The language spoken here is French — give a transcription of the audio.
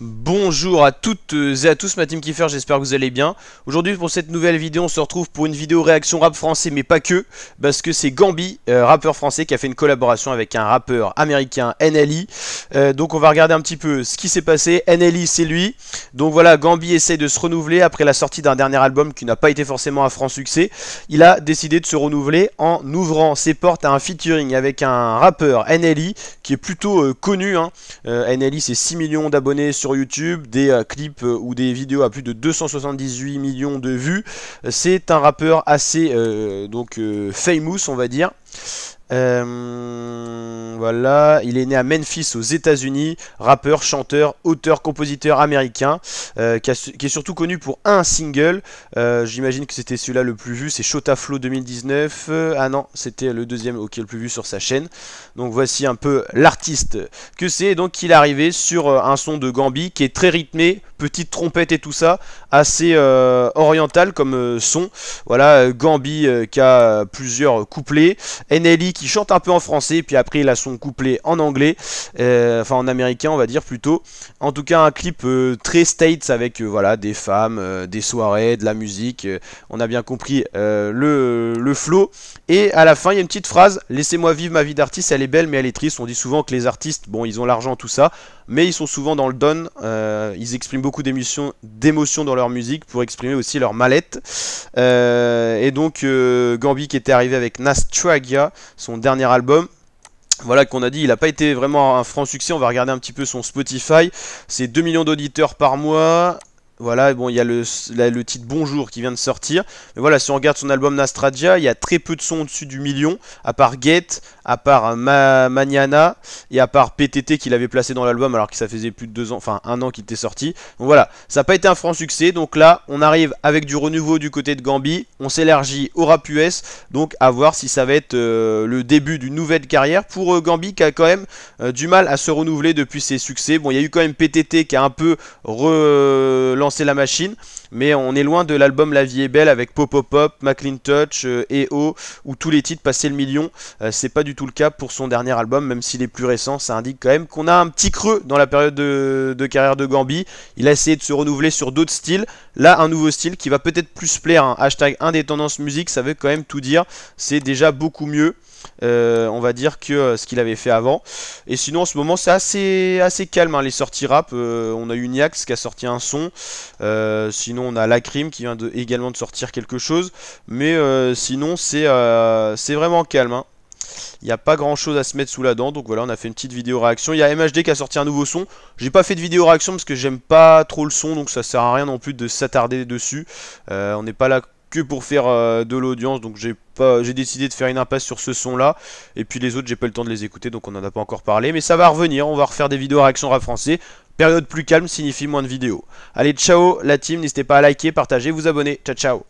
Bonjour à toutes euh, et à tous, ma team Kiffer, j'espère que vous allez bien. Aujourd'hui pour cette nouvelle vidéo, on se retrouve pour une vidéo réaction rap français, mais pas que, parce que c'est Gambi, euh, rappeur français, qui a fait une collaboration avec un rappeur américain, NLI. Euh, donc on va regarder un petit peu ce qui s'est passé. NLI, c'est lui. Donc voilà, Gambi essaye de se renouveler après la sortie d'un dernier album qui n'a pas été forcément un franc succès. Il a décidé de se renouveler en ouvrant ses portes à un featuring avec un rappeur, NLI, qui est plutôt connu. Hein. NLI, c'est 6 millions d'abonnés sur YouTube, des euh, clips euh, ou des vidéos à plus de 278 millions de vues. C'est un rappeur assez euh, donc famous, on va dire. Euh, voilà, il est né à Memphis aux États-Unis, rappeur, chanteur, auteur, compositeur américain, euh, qui, est surtout connu pour un single. Euh, j'imagine que c'était celui-là le plus vu, c'est Shotaflow 2019. ah non, c'était le deuxième, ok, le plus vu sur sa chaîne. Donc voici un peu l'artiste que c'est. Donc il est arrivé sur un son de Gambi qui est très rythmé, petite trompette et tout ça, assez euh, orientale oriental comme euh, son. Voilà, Gambi euh, qui a plusieurs couplets, NLI qui chante un peu en français, puis après il a son couplet en anglais, enfin en américain on va dire plutôt. En tout cas un clip très States avec voilà des femmes, des soirées, de la musique, on a bien compris le, le flow. Et à la fin il y a une petite phrase, laissez-moi vivre ma vie d'artiste, elle est belle mais elle est triste, on dit souvent que les artistes, bon ils ont l'argent tout ça mais ils sont souvent dans le don, euh, ils expriment beaucoup d'émotions dans leur musique pour exprimer aussi leur mallette. Euh, et donc euh, Gambi qui était arrivé avec Nastragia, son dernier album, voilà qu'on a dit, il n'a pas été vraiment un franc succès, on va regarder un petit peu son Spotify, c'est 2 millions d'auditeurs par mois, voilà, bon, il y a le, titre Bonjour qui vient de sortir. Mais voilà, si on regarde son album Nastradia, il y a très peu de sons au-dessus du million, à part Get, à part euh, Ma Maniana, et à part PTT qu'il avait placé dans l'album, alors que ça faisait plus de deux ans, enfin un an qu'il était sorti. Donc voilà, ça n'a pas été un franc succès. Donc là, on arrive avec du renouveau du côté de Gambi on s'élargit au rap US. Donc à voir si ça va être euh, le début d'une nouvelle carrière pour euh, Gambi qui a quand même du mal à se renouveler depuis ses succès. Bon, il y a eu quand même PTT qui a un peu relancé lancer la machine mais on est loin de l'album La vie est belle avec Pop Pop Pop, et O, où tous les titres passaient le million. Euh, c'est pas du tout le cas pour son dernier album, même s'il est plus récent. Ça indique quand même qu'on a un petit creux dans la période de, carrière de Gambi. Il a essayé de se renouveler sur d'autres styles. Là, un nouveau style qui va peut-être plus plaire. Hein. Hashtag 1 des tendances musique, ça veut quand même tout dire. C'est déjà beaucoup mieux. Euh, on va dire que euh, ce qu'il avait fait avant. Et sinon en ce moment c'est assez assez calme hein, les sorties rap. on a eu Niax qui a sorti un son. sinon on a la crime qui vient de, également de sortir quelque chose. Mais euh, sinon, euh, c'est vraiment calme. Hein. Il n'y a pas grand chose à se mettre sous la dent. Donc voilà, on a fait une petite vidéo réaction. Il y a MHD qui a sorti un nouveau son. J'ai pas fait de vidéo réaction parce que j'aime pas trop le son. Donc ça sert à rien non plus de s'attarder dessus. Euh, on n'est pas là que pour faire de l'audience. Donc j'ai j'ai décidé de faire une impasse sur ce son là. Et puis les autres, j'ai pas le temps de les écouter. Donc on en a pas encore parlé. Mais ça va revenir. On va refaire des vidéos réaction rap français. Période plus calme signifie moins de vidéos. Allez, ciao la team, n'hésitez pas à liker, partager, vous abonner. Ciao, ciao